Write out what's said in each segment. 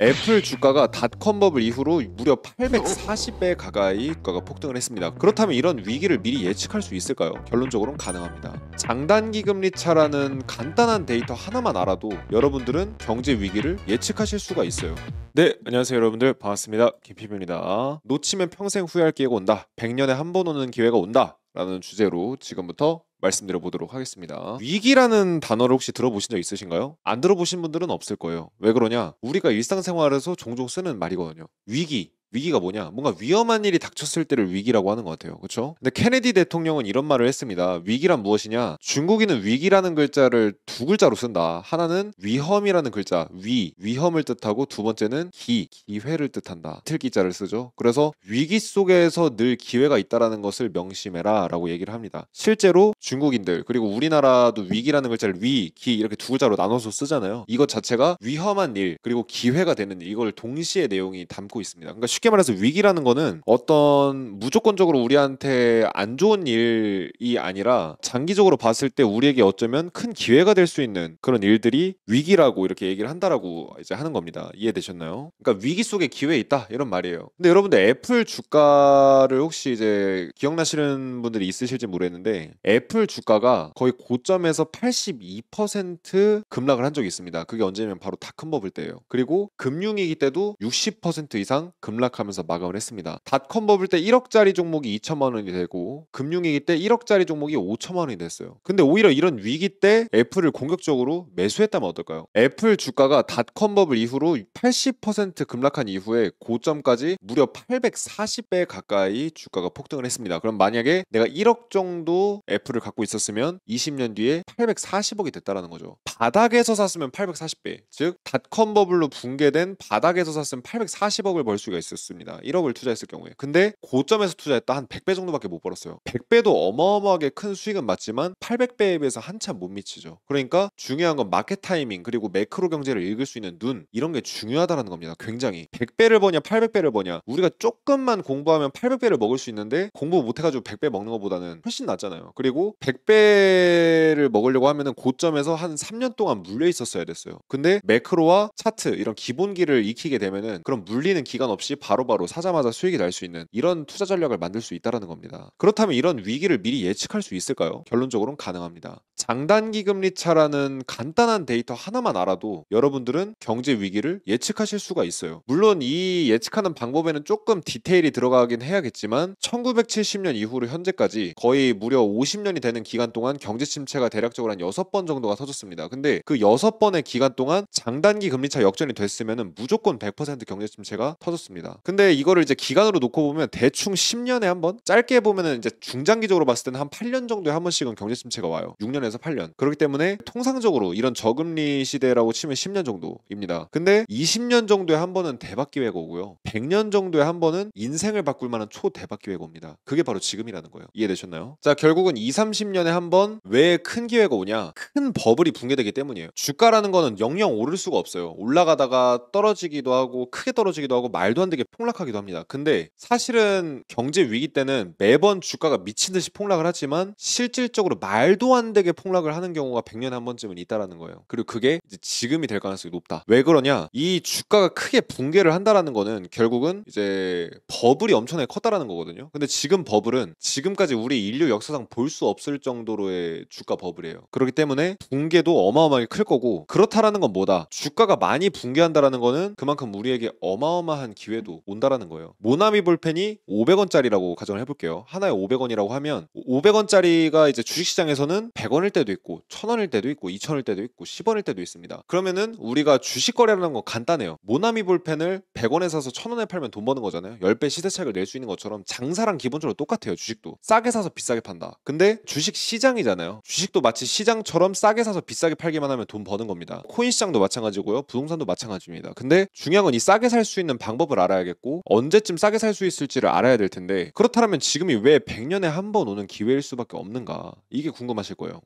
애플 주가가 닷컴버블 이후로 무려 840배 가까이 주가가 폭등을 했습니다. 그렇다면 이런 위기를 미리 예측할 수 있을까요? 결론적으로는 가능합니다. 장단기 금리 차라는 간단한 데이터 하나만 알아도 여러분들은 경제 위기를 예측하실 수가 있어요. 네, 안녕하세요 여러분들 반갑습니다. 김피입니다. 놓치면 평생 후회할 기회가 온다. 100년에 한 번 오는 기회가 온다. 라는 주제로 지금부터 말씀드려 보도록 하겠습니다. 위기라는 단어를 혹시 들어보신 적 있으신가요? 안 들어보신 분들은 없을 거예요. 왜 그러냐? 우리가 일상생활에서 종종 쓰는 말이거든요. 위기, 위기가 뭐냐? 뭔가 위험한 일이 닥쳤을 때를 위기라고 하는 것 같아요. 그렇죠? 근데 케네디 대통령은 이런 말을 했습니다. 위기란 무엇이냐? 중국인은 위기라는 글자를 두 글자로 쓴다. 하나는 위험이라는 글자, 위, 위험을 뜻하고 두 번째는 기, 기회를 뜻한다. 틀기자를 쓰죠. 그래서 위기 속에서 늘 기회가 있다라는 것을 명심해라라고 얘기를 합니다. 실제로 중국인들 그리고 우리나라도 위기라는 글자를 위, 기 이렇게 두 글자로 나눠서 쓰잖아요. 이것 자체가 위험한 일 그리고 기회가 되는 일, 이걸 동시에 내용이 담고 있습니다. 그러니까 쉽게 말해서 위기라는 거는 어떤 무조건적으로 우리한테 안 좋은 일이 아니라 장기적으로 봤을 때 우리에게 어쩌면 큰 기회가 될 수 있는 그런 일들이 위기라고 이렇게 얘기를 한다라고 이제 하는 겁니다. 이해되셨나요? 그러니까 위기 속에 기회 있다 이런 말이에요. 근데 여러분들 애플 주가를 혹시 이제 기억나시는 분들이 있으실지 모르겠는데 애플 주가가 거의 고점에서 82% 급락을 한 적이 있습니다. 그게 언제냐면 바로 다 큰 버블 때예요. 그리고 금융위기 때도 60% 이상 급락 하락하면서 마감을 했습니다. 닷컴 버블 때 1억짜리 종목이 2천만 원이 되고 금융위기 때 1억짜리 종목이 5천만 원이 됐어요. 근데 오히려 이런 위기 때 애플을 공격적으로 매수했다면 어떨까요? 애플 주가가 닷컴 버블 이후로 80% 급락한 이후에 고점까지 무려 840배 가까이 주가가 폭등을 했습니다. 그럼 만약에 내가 1억 정도 애플을 갖고 있었으면 20년 뒤에 840억이 됐다라는 거죠. 바닥에서 샀으면 840배, 즉 닷컴 버블로 붕괴된 바닥에서 샀으면 840억을 벌 수가 있어요. 좋습니다. 1억을 투자했을 경우에. 근데 고점에서 투자했다 한 100배 정도밖에 못 벌었어요. 100배도 어마어마하게 큰 수익은 맞지만 800배에 비해서 한참 못 미치죠. 그러니까 중요한 건 마켓 타이밍 그리고 매크로 경제를 읽을 수 있는 눈 이런 게 중요하다라는 겁니다. 굉장히 100배를 버냐 800배를 버냐 우리가 조금만 공부하면 800배를 먹을 수 있는데 공부 못 해가지고 100배 먹는 것보다는 훨씬 낫잖아요. 그리고 100배를 먹으려고 하면은 고점에서 한 3년 동안 물려 있었어야 됐어요. 근데 매크로와 차트 이런 기본기를 익히게 되면은 그럼 물리는 기간 없이 바로바로 사자마자 수익이 날 수 있는 이런 투자 전략을 만들 수 있다라는 겁니다. 그렇다면 이런 위기를 미리 예측할 수 있을까요? 결론적으로는 가능합니다. 장단기 금리 차라는 간단한 데이터 하나만 알아도 여러분들은 경제 위기를 예측하실 수가 있어요. 물론 이 예측하는 방법에는 조금 디테일이 들어가긴 해야겠지만 1970년 이후로 현재까지 거의 무려 50년이 되는 기간 동안 경제 침체가 대략적으로 한 6번 정도가 터졌습니다. 근데 그 6번의 기간 동안 장단기 금리차 역전이 됐으면 무조건 100% 경제 침체가 터졌습니다. 근데 이거를 이제 기간으로 놓고 보면 대충 10년에 한 번? 짧게 보면은 이제 중장기적으로 봤을 때는 한 8년 정도에 한 번씩은 경제 침체가 와요. 6년에서 8년. 그렇기 때문에 통상적으로 이런 저금리 시대라고 치면 10년 정도입니다. 근데 20년 정도에 한 번은 대박 기회가 오고요. 100년 정도에 한 번은 인생을 바꿀 만한 초대박 기회가 옵니다. 그게 바로 지금이라는 거예요. 이해되셨나요? 자, 결국은 2, 30년에 한 번 왜 큰 기회가 오냐? 큰 버블이 붕괴되기 때문이에요. 주가라는 거는 영영 오를 수가 없어요. 올라가다가 떨어지기도 하고 크게 떨어지기도 하고 말도 안 되게 폭락하기도 합니다. 근데 사실은 경제 위기 때는 매번 주가가 미친 듯이 폭락을 하지만 실질적으로 말도 안 되게 폭락을 하는 경우가 100년에 한 번쯤은 있다라는 거예요. 그리고 그게 지금이 될 가능성이 높다. 왜 그러냐? 이 주가가 크게 붕괴를 한다라는 거는 결국은 이제 버블이 엄청나게 컸다라는 거거든요. 근데 지금 버블은 지금까지 우리 인류 역사상 볼 수 없을 정도로의 주가 버블이에요. 그렇기 때문에 붕괴도 어마어마하게 클 거고 그렇다라는 건 뭐다? 주가가 많이 붕괴한다라는 거는 그만큼 우리에게 어마어마한 기회도 볼펜도 온다라는 거예요. 모나미 볼펜이 500원짜리라고 가정을 해볼게요. 하나에 500원이라고 하면 500원짜리가 이제 주식시장에서는 100원일 때도 있고 1000원일 때도 있고 2000원일 때도 있고 10원일 때도 있습니다. 그러면은 우리가 주식 거래라는 건 간단해요. 모나미 볼펜을 100원에 사서 1000원에 팔면 돈 버는 거잖아요. 10배 시세차익을 낼 수 있는 것처럼 장사랑 기본적으로 똑같아요. 주식도 싸게 사서 비싸게 판다. 근데 주식 시장이잖아요. 주식도 마치 시장처럼 싸게 사서 비싸게 팔기만 하면 돈 버는 겁니다. 코인 시장도 마찬가지고요. 부동산도 마찬가지입니다. 근데 중요한 건 이 싸게 살 수 있는 방법을 알아야 알아야겠고 언제쯤 싸게 살 수 있을지를 알아야 될 텐데 그렇다면 지금이 왜 100년에 한 번 오는 기회일 수밖에 없는가 이게 궁금하실 거예요.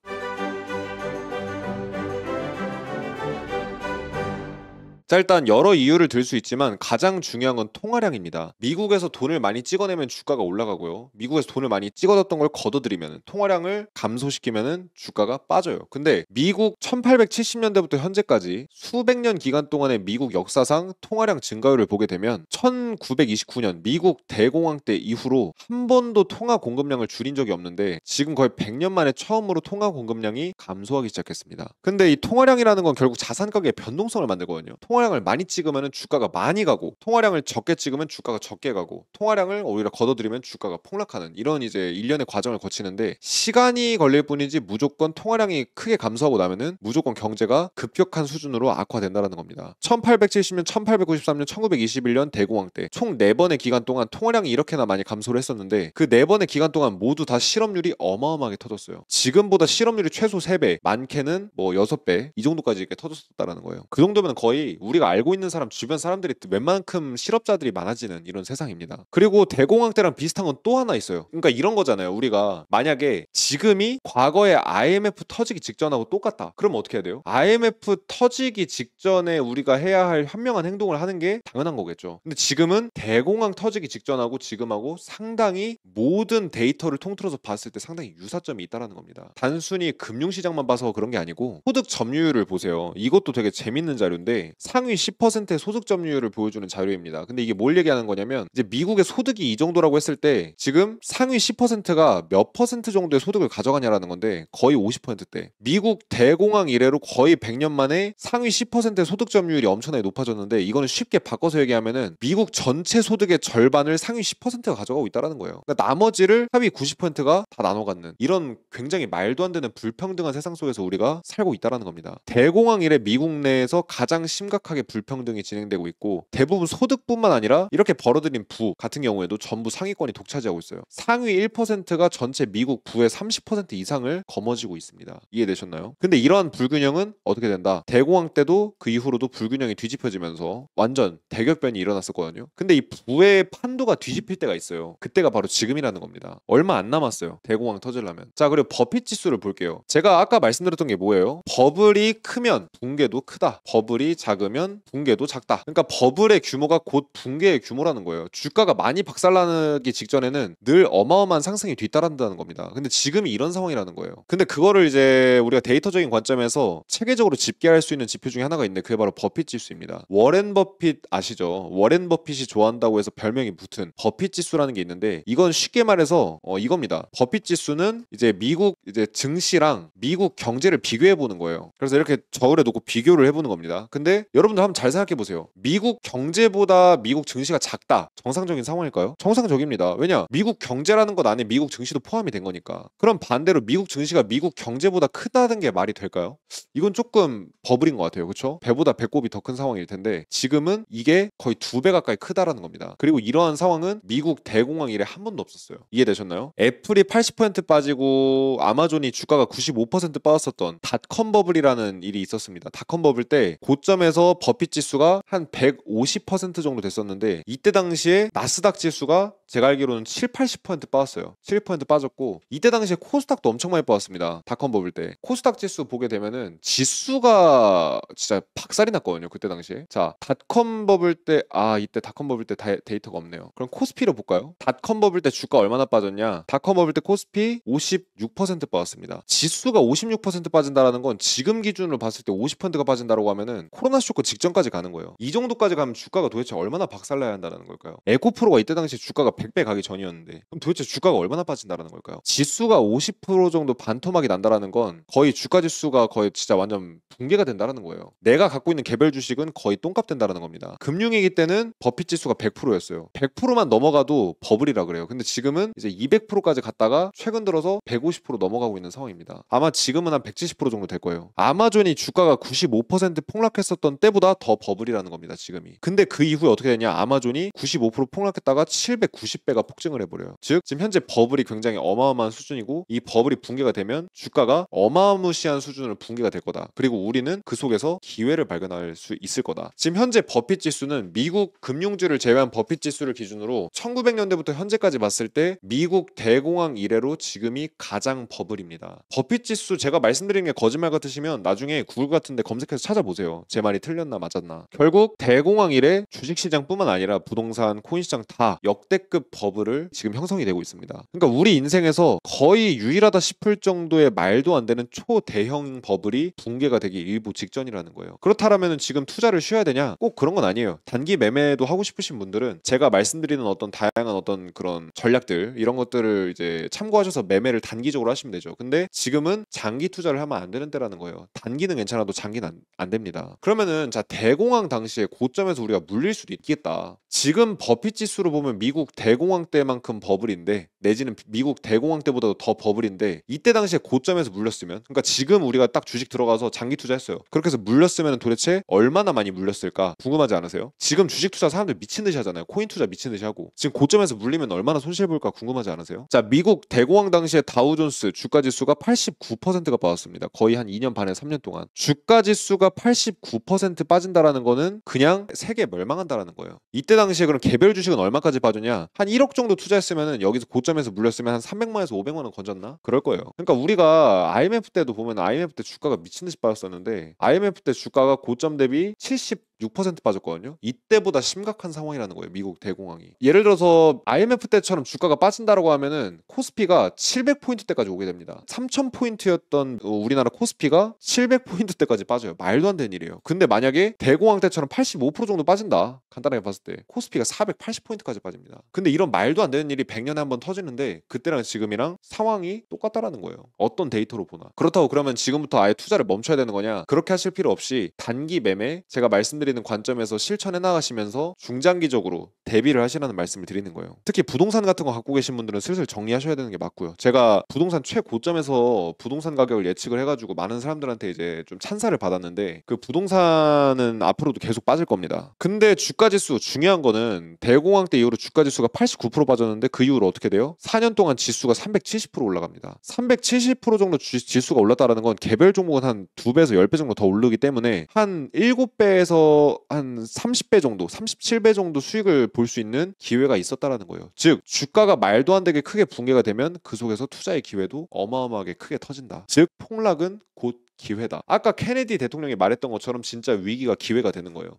자 일단 여러 이유를 들 수 있지만 가장 중요한 건 통화량입니다. 미국에서 돈을 많이 찍어내면 주가가 올라가고요. 미국에서 돈을 많이 찍어뒀던 걸 걷어들이면 통화량을 감소시키면 주가가 빠져요. 근데 미국 1870년대부터 현재까지 수백 년 기간 동안의 미국 역사상 통화량 증가율을 보게 되면 1929년 미국 대공황 때 이후로 한 번도 통화 공급량을 줄인 적이 없는데 지금 거의 100년 만에 처음으로 통화 공급량이 감소하기 시작했습니다. 근데 이 통화량이라는 건 결국 자산 가격의 변동성을 만들거든요. 통화 통화량을 많이 찍으면 주가가 많이 가고 통화량을 적게 찍으면 주가가 적게 가고 통화량을 오히려 걷어들이면 주가가 폭락하는 이런 이제 일련의 과정을 거치는데 시간이 걸릴 뿐이지 무조건 통화량이 크게 감소하고 나면은 무조건 경제가 급격한 수준으로 악화된다라는 겁니다. 1870년, 1893년, 1921년 대공황 때 총 4번의 기간 동안 통화량이 이렇게나 많이 감소를 했었는데 그 4번의 기간 동안 모두 다 실업률이 어마어마하게 터졌어요. 지금보다 실업률이 최소 3배, 많게는 뭐 6배 이 정도까지 이렇게 터졌었다라는 거예요. 그 정도면 거의 우리 우리가 알고 있는 사람 주변 사람들이 웬만큼 실업자들이 많아지는 이런 세상입니다. 그리고 대공황 때랑 비슷한 건 또 하나 있어요. 그러니까 이런 거잖아요. 우리가 만약에 지금이 과거에 IMF 터지기 직전하고 똑같다. 그럼 어떻게 해야 돼요? IMF 터지기 직전에 우리가 해야 할 현명한 행동을 하는 게 당연한 거겠죠. 근데 지금은 대공황 터지기 직전하고 지금하고 상당히 모든 데이터를 통틀어서 봤을 때 상당히 유사점이 있다라는 겁니다. 단순히 금융시장만 봐서 그런 게 아니고 소득 점유율을 보세요. 이것도 되게 재밌는 자료인데 상 상위 10%의 소득 점유율을 보여주는 자료입니다. 근데 이게 뭘 얘기하는 거냐면 이제 미국의 소득이 이 정도라고 했을 때 지금 상위 10%가 몇 퍼센트 정도의 소득을 가져가냐라는 건데 거의 50%대. 미국 대공황 이래로 거의 100년 만에 상위 10%의 소득 점유율이 엄청나게 높아졌는데 이거는 쉽게 바꿔서 얘기하면은 미국 전체 소득의 절반을 상위 10%가 가져가고 있다라는 거예요. 그러니까 나머지를 하위 90%가 다 나눠 갖는 이런 굉장히 말도 안 되는 불평등한 세상 속에서 우리가 살고 있다라는 겁니다. 대공황 이래 미국 내에서 가장 심각 심각하게 불평등이 진행되고 있고 대부분 소득뿐만 아니라 이렇게 벌어들인 부 같은 경우에도 전부 상위권이 독차지하고 있어요. 상위 1%가 전체 미국 부의 30% 이상을 거머쥐고 있습니다. 이해되셨나요? 근데 이러한 불균형은 어떻게 된다? 대공황 때도 그 이후로도 불균형이 뒤집혀지면서 완전 대격변이 일어났었거든요. 근데 이 부의 판도가 뒤집힐 때가 있어요. 그때가 바로 지금이라는 겁니다. 얼마 안 남았어요. 대공황 터질라면. 자, 그리고 버핏 지수를 볼게요. 제가 아까 말씀드렸던 게 뭐예요? 버블이 크면 붕괴도 크다. 버블이 작으면 그러면 붕괴도 작다. 그러니까 버블의 규모가 곧 붕괴의 규모라는 거예요. 주가가 많이 박살나기 직전에는 늘 어마어마한 상승이 뒤따른다는 겁니다. 근데 지금이 이런 상황이라는 거예요. 근데 그거를 이제 우리가 데이터적인 관점에서 체계적으로 집계할 수 있는 지표 중에 하나가 있는데 그게 바로 버핏 지수입니다. 워렌 버핏 아시죠? 워렌 버핏이 좋아한다고 해서 별명이 붙은 버핏 지수라는 게 있는데 이건 쉽게 말해서 어 이겁니다. 버핏 지수는 이제 미국 이제 증시랑 미국 경제를 비교해 보는 거예요. 그래서 이렇게 저울에 놓고 비교를 해보는 겁니다. 근데 여러분들 한번 잘 생각해 보세요. 미국 경제보다 미국 증시가 작다. 정상적인 상황일까요? 정상적입니다. 왜냐? 미국 경제라는 것 안에 미국 증시도 포함이 된 거니까. 그럼 반대로 미국 증시가 미국 경제보다 크다는 게 말이 될까요? 이건 조금 버블인 것 같아요. 그렇죠? 배보다 배꼽이 더 큰 상황일 텐데 지금은 이게 거의 두 배 가까이 크다라는 겁니다. 그리고 이러한 상황은 미국 대공황 이래 한 번도 없었어요. 이해되셨나요? 애플이 80% 빠지고 아마존이 주가가 95% 빠졌었던 닷컴 버블이라는 일이 있었습니다. 닷컴 버블 때 고점에서 버핏 지수가 한 150% 정도 됐었는데 이때 당시에 나스닥 지수가 제가 알기로는 7, 80% 빠졌어요. 7% 빠졌고 이때 당시에 코스닥도 엄청 많이 빠졌습니다. 닷컴 버블 때 코스닥 지수 보게 되면은 지수가 진짜 박살이 났거든요. 그때 당시에 자 닷컴 버블 때 아 이때 닷컴 버블 때 다이, 데이터가 없네요. 그럼 코스피로 볼까요? 닷컴 버블 때 주가 얼마나 빠졌냐? 닷컴 버블 때 코스피 56% 빠졌습니다. 지수가 56% 빠진다라는 건 지금 기준으로 봤을 때 50%가 빠진다라고 하면은 코로나 쇼크 복 직전까지 가는 거예요. 이 정도까지 가면 주가가 도대체 얼마나 박살나야 한다는 걸까요? 에코프로가 이때 당시 주가가 100배 가기 전이었는데 그럼 도대체 주가가 얼마나 빠진다는 걸까요? 지수가 50% 정도 반토막이 난다라는 건 거의 주가 지수가 거의 진짜 완전 붕괴가 된다라는 거예요. 내가 갖고 있는 개별 주식은 거의 똥값 된다라는 겁니다. 금융위기 때는 버핏 지수가 100%였어요. 100%만 넘어가도 버블이라 그래요. 근데 지금은 이제 200%까지 갔다가 최근 들어서 150% 넘어가고 있는 상황입니다. 아마 지금은 한 170% 정도 될 거예요. 아마존이 주가가 95% 폭락했었던 때 그때보다 더 버블이라는 겁니다 지금이 근데 그 이후에 어떻게 되냐 아마존이 95% 폭락했다가 790배가 폭증을 해버려요 즉 지금 현재 버블이 굉장히 어마어마한 수준이고 이 버블이 붕괴가 되면 주가가 어마무시한 수준으로 붕괴가 될 거다 그리고 우리는 그 속에서 기회를 발견할 수 있을 거다 지금 현재 버핏 지수는 미국 금융주를 제외한 버핏 지수를 기준으로 1900년대부터 현재까지 봤을 때 미국 대공황 이래로 지금이 가장 버블입니다 버핏 지수 제가 말씀드린 게 거짓말 같으시면 나중에 구글 같은 데 검색해서 찾아보세요 제 말이 틀려 틀렸나 맞았나. 결국 대공황 이래 주식시장뿐만 아니라 부동산, 코인시장 다 역대급 버블을 지금 형성이 되고 있습니다. 그러니까 우리 인생에서 거의 유일하다 싶을 정도의 말도 안 되는 초대형 버블이 붕괴가 되기 일부 직전이라는 거예요. 그렇다면 지금 투자를 쉬어야 되냐? 꼭 그런 건 아니에요. 단기 매매도 하고 싶으신 분들은 제가 말씀드리는 어떤 다양한 어떤 그런 전략들 이런 것들을 이제 참고하셔서 매매를 단기적으로 하시면 되죠. 근데 지금은 장기 투자를 하면 안 되는 때라는 거예요. 단기는 괜찮아도 장기는 안, 안 됩니다. 그러면은 자 대공황 당시에 고점에서 우리가 물릴 수도 있겠다. 지금 버핏 지수로 보면 미국 대공황 때만큼 버블인데 내지는 미국 대공황 때보다도 더 버블인데 이때 당시에 고점에서 물렸으면 그러니까 지금 우리가 딱 주식 들어가서 장기 투자했어요. 그렇게 해서 물렸으면 도대체 얼마나 많이 물렸을까 궁금하지 않으세요? 지금 주식 투자 사람들 미친 듯이 하잖아요. 코인 투자 미친 듯이 하고 지금 고점에서 물리면 얼마나 손실 볼까 궁금하지 않으세요? 자 미국 대공황 당시에 다우존스 주가 지수가 89%가 빠졌습니다. 거의 한 2년 반에 3년 동안 주가 지수가 89% 10% 빠진다라는 거는 그냥 세계 멸망한다라는 거예요. 이때 당시에 그럼 개별 주식은 얼마까지 빠졌냐? 한 1억 정도 투자했으면 여기서 고점에서 물렸으면 한 300만에서 500만 원 건졌나? 그럴 거예요. 그러니까 우리가 IMF 때도 보면 IMF 때 주가가 미친 듯이 빠졌었는데 IMF 때 주가가 고점 대비 70 6% 빠졌거든요. 이때보다 심각한 상황이라는 거예요. 미국 대공황이. 예를 들어서 IMF 때처럼 주가가 빠진다라고 하면은 코스피가 700포인트 때까지 오게 됩니다. 3000포인트였던 어, 우리나라 코스피가 700포인트 때까지 빠져요. 말도 안 되는 일이에요. 근데 만약에 대공황 때처럼 85% 정도 빠진다. 간단하게 봤을 때 코스피가 480포인트까지 빠집니다. 근데 이런 말도 안 되는 일이 100년에 한 번 터지는데 그때랑 지금이랑 상황이 똑같다라는 거예요. 어떤 데이터로 보나. 그렇다고 그러면 지금부터 아예 투자를 멈춰야 되는 거냐? 그렇게 하실 필요 없이 단기 매매 제가 말씀드린 드리는 관점에서 실천해 나가시면서 중장기적으로 대비를 하시라는 말씀을 드리는 거예요. 특히 부동산 같은 거 갖고 계신 분들은 슬슬 정리하셔야 되는 게 맞고요. 제가 부동산 최고점에서 부동산 가격을 예측을 해가지고 많은 사람들한테 이제 좀 찬사를 받았는데 그 부동산은 앞으로도 계속 빠질 겁니다. 근데 주가 지수 중요한 거는 대공황 때 이후로 주가 지수가 89% 빠졌는데 그 이후로 어떻게 돼요? 4년 동안 지수가 370% 올라갑니다. 370% 정도 지수가 올랐다라는 건 개별 종목은 한 2배에서 10배 정도 더 오르기 때문에 한 7배에서 한 30배 정도, 37배 정도 수익을 볼 수 있는 기회가 있었다라는 거예요. 즉 주가가 말도 안 되게 크게 붕괴가 되면 그 속에서 투자의 기회도 어마어마하게 크게 터진다. 즉 폭락은 곧 기회다. 아까 케네디 대통령이 말했던 것처럼 진짜 위기가 기회가 되는 거예요.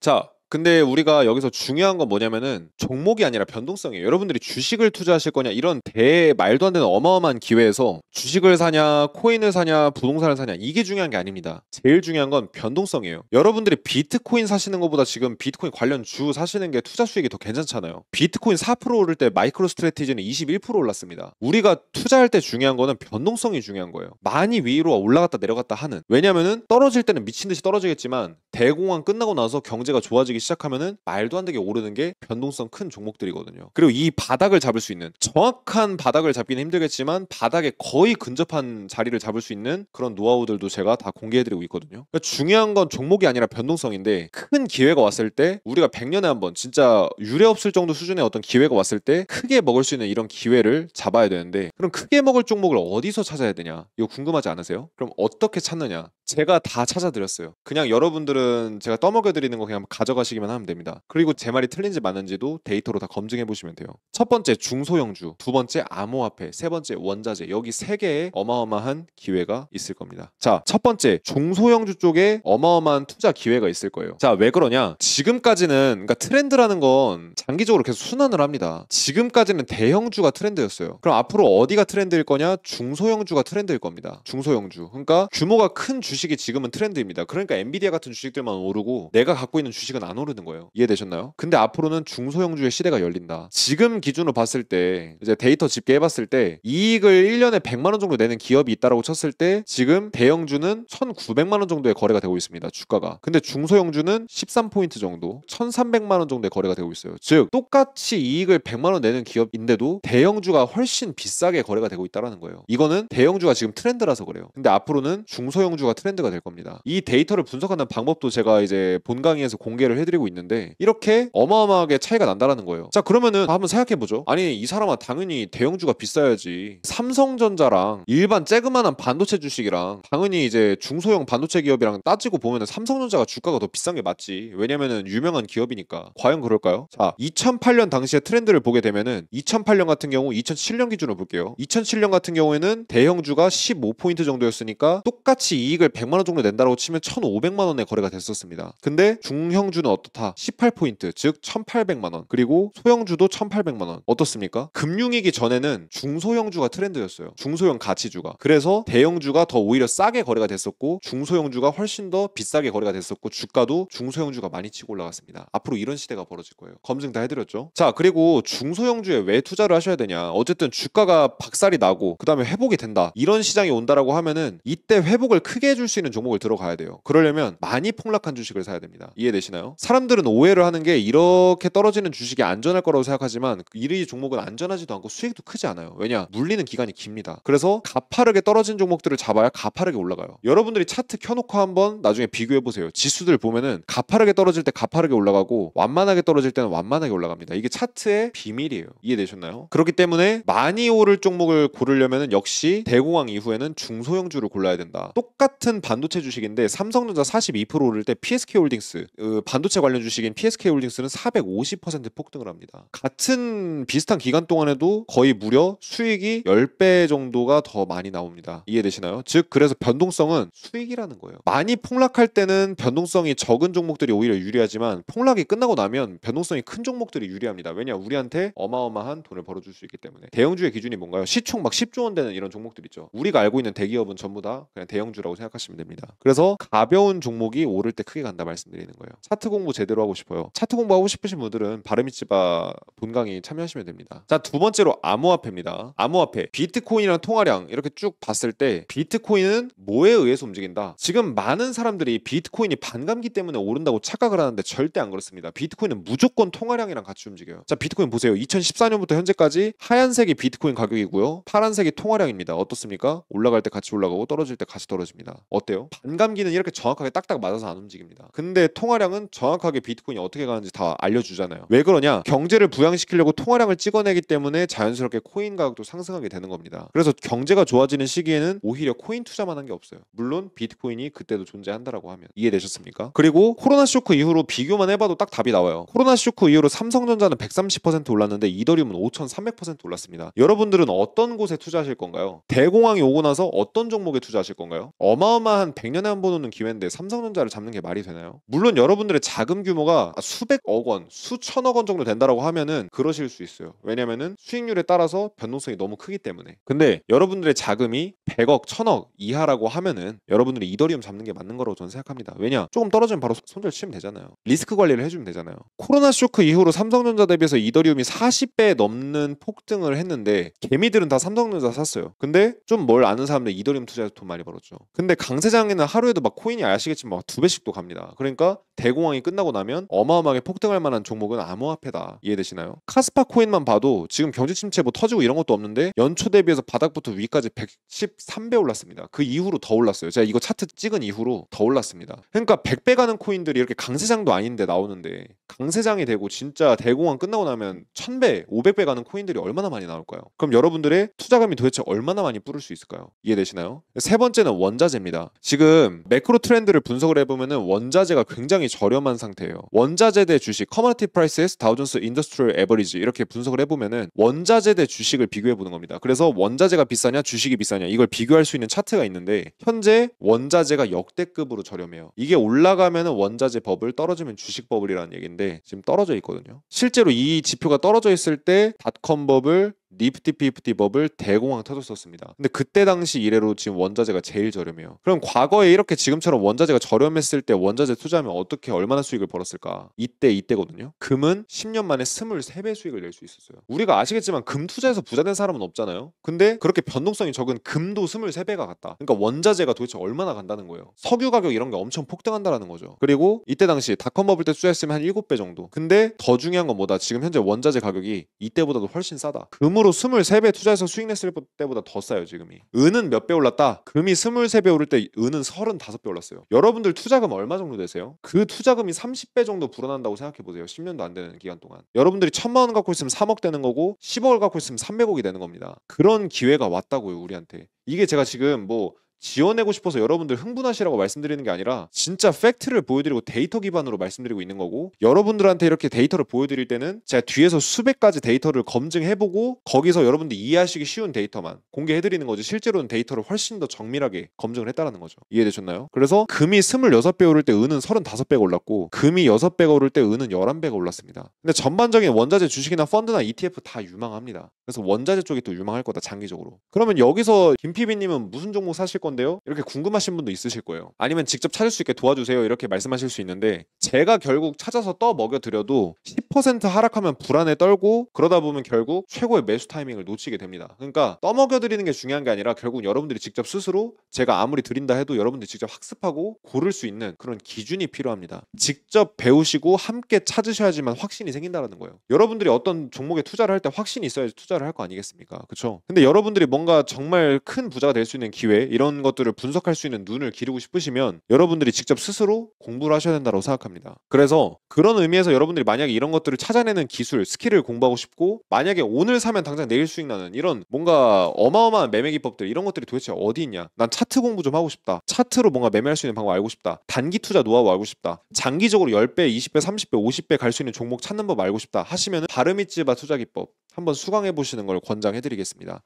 자, 근데 우리가 여기서 중요한 건 뭐냐면은 종목이 아니라 변동성이에요. 여러분들이 주식을 투자하실 거냐 이런 대 말도 안 되는 어마어마한 기회에서 주식을 사냐, 코인을 사냐, 부동산을 사냐 이게 중요한 게 아닙니다. 제일 중요한 건 변동성이에요. 여러분들이 비트코인 사시는 것보다 지금 비트코인 관련 주 사시는 게 투자 수익이 더 괜찮잖아요. 비트코인 4% 오를 때 마이크로 스트레티지는 21% 올랐습니다. 우리가 투자할 때 중요한 거는 변동성이 중요한 거예요. 많이 위로 올라갔다 내려갔다 하는. 왜냐면은 떨어질 때는 미친 듯이 떨어지겠지만 대공황 끝나고 나서 경제가 좋아지기 시작하면은 말도 안 되게 오르는 게 변동성 큰 종목들이거든요. 그리고 이 바닥을 잡을 수 있는 정확한 바닥을 잡기는 힘들겠지만 바닥에 거의 근접한 자리를 잡을 수 있는 그런 노하우들도 제가 다 공개해드리고 있거든요. 그러니까 중요한 건 종목이 아니라 변동성인데 큰 기회가 왔을 때 우리가 100년에 한 번 진짜 유례 없을 정도 수준의 어떤 기회가 왔을 때 크게 먹을 수 있는 이런 기회를 잡아야 되는데 그럼 크게 먹을 종목을 어디서 찾아야 되냐? 이거 궁금하지 않으세요? 그럼 어떻게 찾느냐? 제가 다 찾아드렸어요. 그냥 여러분들은 제가 떠먹여드리는 거 그냥 가져가시 보시기만 하면 됩니다. 그리고 제 말이 틀린지 맞는지도 데이터로 다 검증해 보시면 돼요. 첫 번째 중소형주, 두 번째 암호화폐, 세 번째 원자재 여기 세 개의 어마어마한 기회가 있을 겁니다. 자, 첫 번째 중소형주 쪽에 어마어마한 투자 기회가 있을 거예요. 자, 왜 그러냐? 지금까지는 그러니까 트렌드라는 건 장기적으로 계속 순환을 합니다. 지금까지는 대형주가 트렌드였어요. 그럼 앞으로 어디가 트렌드일 거냐? 중소형주가 트렌드일 겁니다. 중소형주. 그러니까 규모가 큰 주식이 지금은 트렌드입니다. 그러니까 엔비디아 같은 주식들만 오르고 내가 갖고 있는 주식은 안 오르는 거예요. 이해되셨나요? 근데 앞으로는 중소형주의 시대가 열린다. 지금 기준으로 봤을 때 이제 데이터 집계해봤을 때 이익을 1년에 100만 원 정도 내는 기업이 있다라고 쳤을 때 지금 대형주는 1,900만 원 정도의 거래가 되고 있습니다. 주가가. 근데 중소형주는 13포인트 정도, 1,300만 원 정도의 거래가 되고 있어요. 즉 똑같이 이익을 100만 원 내는 기업인데도 대형주가 훨씬 비싸게 거래가 되고 있다라는 거예요. 이거는 대형주가 지금 트렌드라서 그래요. 근데 앞으로는 중소형주가 트렌드가 될 겁니다. 이 데이터를 분석하는 방법도 제가 이제 본 강의에서 공개를 해드 해드리고 있는데 이렇게 어마어마하게 차이가 난다라는 거예요. 자 그러면은 한번 생각해보죠. 아니 이 사람은 당연히 대형주가 비싸야지 삼성전자랑 일반 쬐그만한 반도체 주식이랑 당연히 이제 중소형 반도체 기업이랑 따지고 보면은 삼성전자가 주가가 더 비싼 게 맞지. 왜냐면은 유명한 기업이니까. 과연 그럴까요? 자 2008년 당시의 트렌드를 보게 되면은 2008년 같은 경우 2007년 기준으로 볼게요. 2007년 같은 경우에는 대형주가 15포인트 정도였으니까 똑같이 이익을 100만 원 정도 낸다라고 치면 1,500만 원에 거래가 됐었습니다. 근데 중형주는 어떻게 것도 다 18포인트, 즉 1,800만 원. 그리고 소형주도 1,800만 원. 어떻습니까? 금융위기 전에는 중소형주가 트렌드였어요. 중소형 가치주가. 그래서 대형주가 더 오히려 싸게 거래가 됐었고 중소형주가 훨씬 더 비싸게 거래가 됐었고 주가도 중소형주가 많이 치고 올라갔습니다. 앞으로 이런 시대가 벌어질 거예요. 검증 다 해드렸죠. 자 그리고 중소형주에 왜 투자를 하셔야 되냐? 어쨌든 주가가 박살이 나고 그 다음에 회복이 된다. 이런 시장이 온다라고 하면은 이때 회복을 크게 해줄 수 있는 종목을 들어가야 돼요. 그러려면 많이 폭락한 주식을 사야 됩니다. 이해되시나요? 사람들은 오해를 하는 게 이렇게 떨어지는 주식이 안전할 거라고 생각하지만 이 종목은 안전하지도 않고 수익도 크지 않아요. 왜냐? 물리는 기간이 깁니다. 그래서 가파르게 떨어진 종목들을 잡아야 가파르게 올라가요. 여러분들이 차트 켜놓고 한번 나중에 비교해 보세요. 지수들 보면은 가파르게 떨어질 때 가파르게 올라가고 완만하게 떨어질 때는 완만하게 올라갑니다. 이게 차트의 비밀이에요. 이해되셨나요? 그렇기 때문에 많이 오를 종목을 고르려면 역시 대공황 이후에는 중소형주를 골라야 된다. 똑같은 반도체 주식인데 삼성전자 42% 오를 때 PSK 홀딩스 어, 반도체 반도체 관련 주식인 PSK홀딩스는 450% 폭등을 합니다. 같은 비슷한 기간 동안에도 거의 무려 수익이 10배 정도가 더 많이 나옵니다. 이해되시나요? 즉 그래서 변동성은 수익이라는 거예요. 많이 폭락할 때는 변동성이 적은 종목들이 오히려 유리하지만 폭락이 끝나고 나면 변동성이 큰 종목들이 유리합니다. 왜냐 우리한테 어마어마한 돈을 벌어줄 수 있기 때문에 대형주의 기준이 뭔가요? 시총 막 10조 원 되는 이런 종목들 있죠. 우리가 알고 있는 대기업은 전부 다 그냥 대형주라고 생각하시면 됩니다. 그래서 가벼운 종목이 오를 때 크게 간다 말씀드리는 거예요. 차트 공 공부 제대로 하고 싶어요. 차트 공부하고 싶으신 분들은 바르미치바 본 강의 참여하시면 됩니다. 자, 두 번째로 암호화폐입니다. 암호화폐, 비트코인이랑 통화량 이렇게 쭉 봤을 때 비트코인은 뭐에 의해서 움직인다? 지금 많은 사람들이 비트코인이 반감기 때문에 오른다고 착각을 하는데 절대 안 그렇습니다. 비트코인은 무조건 통화량이랑 같이 움직여요. 자, 비트코인 보세요. 2014년부터 현재까지 하얀색이 비트코인 가격이고요. 파란색이 통화량입니다. 어떻습니까? 올라갈 때 같이 올라가고 떨어질 때 같이 떨어집니다. 어때요? 반감기는 이렇게 정확하게 딱딱 맞아서 안 움직입니다. 근데 통화량은 정확 정확하게 비트코인이 어떻게 가는지 다 알려주잖아요. 왜 그러냐? 경제를 부양시키려고 통화량을 찍어내기 때문에 자연스럽게 코인 가격도 상승하게 되는 겁니다. 그래서 경제가 좋아지는 시기에는 오히려 코인 투자만 한 게 없어요. 물론 비트코인이 그때도 존재한다라고 하면 이해되셨습니까? 그리고 코로나 쇼크 이후로 비교만 해봐도 딱 답이 나와요. 코로나 쇼크 이후로 삼성전자는 130% 올랐는데 이더리움은 5,300% 올랐습니다. 여러분들은 어떤 곳에 투자하실 건가요? 대공황이 오고 나서 어떤 종목에 투자하실 건가요? 어마어마한 100년에 한 번 오는 기회인데 삼성전자를 잡는 게 말이 되나요? 물론 여러분들의 자 자금 규모가 수백억 원, 수천억 원 정도 된다라고 하면은 그러실 수 있어요. 왜냐면은 수익률에 따라서 변동성이 너무 크기 때문에. 근데 여러분들의 자금이 100억, 1000억 이하라고 하면은 여러분들이 이더리움 잡는 게 맞는 거라고 저는 생각합니다. 왜냐? 조금 떨어지면 바로 손절 치면 되잖아요. 리스크 관리를 해주면 되잖아요. 코로나 쇼크 이후로 삼성전자 대비해서 이더리움이 40배 넘는 폭등을 했는데 개미들은 다 삼성전자 샀어요. 근데 좀 뭘 아는 사람들 이더리움 투자해서 돈 많이 벌었죠. 근데 강세장에는 하루에도 막 코인이 아시겠지만 두 배씩도 갑니다. 그러니까 대공황이 끝 끝나고 나면 어마어마하게 폭등할 만한 종목은 암호화폐다. 이해되시나요? 카스파 코인만 봐도 지금 경제 침체 뭐 터지고 이런 것도 없는데 연초 대비해서 바닥부터 위까지 113배 올랐습니다. 그 이후로 더 올랐어요. 제가 이거 차트 찍은 이후로 더 올랐습니다. 그러니까 100배 가는 코인들이 이렇게 강세장도 아닌데 나오는데 강세장이 되고 진짜 대공황 끝나고 나면 1000배, 500배 가는 코인들이 얼마나 많이 나올까요? 그럼 여러분들의 투자감이 도대체 얼마나 많이 뿌릴 수 있을까요? 이해되시나요? 세 번째는 원자재입니다. 지금 매크로 트렌드를 분석을 해보면 원자재가 굉장히 저렴한 상태예요. 원자재 대 주식 커머니티 프라이스에서 다우존스 인더스트리얼 에버리지 이렇게 분석을 해보면은 원자재 대 주식을 비교해 보는 겁니다. 그래서 원자재가 비싸냐 주식이 비싸냐 이걸 비교할 수 있는 차트가 있는데 현재 원자재가 역대급으로 저렴해요. 이게 올라가면 은 원자재 버블 떨어지면 주식 버블이라는 얘기인데 지금 떨어져 있거든요. 실제로 이 지표가 떨어져 있을 때 닷컴 버블 니프티 피프티 법을 대공황 터졌었습니다 근데 그때 당시 이래로 지금 원자재가 제일 저렴해요. 그럼 과거에 이렇게 지금처럼 원자재가 저렴했을 때 원자재 투자하면 어떻게 얼마나 수익을 벌었을까? 이때 이때거든요. 금은 10년 만에 23배 수익을 낼 수 있었어요. 우리가 아시겠지만 금 투자해서 부자 된 사람은 없잖아요. 근데 그렇게 변동성이 적은 금도 23배가 갔다. 그러니까 원자재가 도대체 얼마나 간다는 거예요. 석유 가격 이런 게 엄청 폭등한다라는 거죠. 그리고 이때 당시 닷컴 버블 때 투자했으면 한 7배 정도. 근데 더 중요한 건 뭐다? 지금 현재 원자재 가격이 이때보다도 훨씬 싸다. 금은 금으로 23배 투자해서 수익 냈을 때보다 더 싸요 지금이 은은 몇 배 올랐다 금이 23배 오를 때 은은 35배 올랐어요 여러분들 투자금 얼마 정도 되세요? 그 투자금이 30배 정도 불어난다고 생각해보세요 10년도 안 되는 기간 동안 여러분들이 천만 원 갖고 있으면 3억 되는 거고 10억을 갖고 있으면 300억이 되는 겁니다 그런 기회가 왔다고요 우리한테 이게 제가 지금 뭐 지어내고 싶어서 여러분들 흥분하시라고 말씀드리는 게 아니라 진짜 팩트를 보여드리고 데이터 기반으로 말씀드리고 있는 거고 여러분들한테 이렇게 데이터를 보여드릴 때는 제가 뒤에서 수백 가지 데이터를 검증해보고 거기서 여러분들 이해하시기 쉬운 데이터만 공개해드리는 거지 실제로는 데이터를 훨씬 더 정밀하게 검증을 했다라는 거죠 이해되셨나요? 그래서 금이 26배 오를 때 은은 35배가 올랐고 금이 6배가 오를 때 은은 11배가 올랐습니다 근데 전반적인 원자재 주식이나 펀드나 ETF 다 유망합니다 그래서 원자재 쪽이 또 유망할 거다 장기적으로 그러면 여기서 김피비님은 무슨 종목 사실 건 건데요. 이렇게 궁금하신 분도 있으실 거예요. 아니면 직접 찾을 수 있게 도와주세요. 이렇게 말씀하실 수 있는데 제가 결국 찾아서 떠 먹여 드려도 10% 하락하면 불안에 떨고 그러다 보면 결국 최고의 매수 타이밍을 놓치게 됩니다. 그러니까 떠먹여 드리는 게 중요한 게 아니라 결국 여러분들이 직접 스스로 제가 아무리 드린다 해도 여러분들이 직접 학습하고 고를 수 있는 그런 기준이 필요합니다. 직접 배우시고 함께 찾으셔야지만 확신이 생긴다라는 거예요. 여러분들이 어떤 종목에 투자를 할 때 확신이 있어야지 투자를 할 거 아니겠습니까? 그렇죠? 근데 여러분들이 뭔가 정말 큰 부자가 될 수 있는 기회 이런 것들을 분석할 수 있는 눈을 기르고 싶으시면 여러분들이 직접 스스로 공부를 하셔야 된다고 생각합니다. 그래서 그런 의미에서 여러분들이 만약에 이런 것들을 찾아내는 기술, 스킬을 공부하고 싶고 만약에 오늘 사면 당장 내일 수익 나는 이런 뭔가 어마어마한 매매 기법들 이런 것들이 도대체 어디 있냐? 난 차트 공부 좀 하고 싶다. 차트로 뭔가 매매할 수 있는 방법 알고 싶다. 단기 투자 노하우 알고 싶다. 장기적으로 10배, 20배, 30배, 50배 갈 수 있는 종목 찾는 법 알고 싶다 하시면 바르미츠바 투자 기법 한번 수강해 보시는 걸 권장해 드리겠습니다.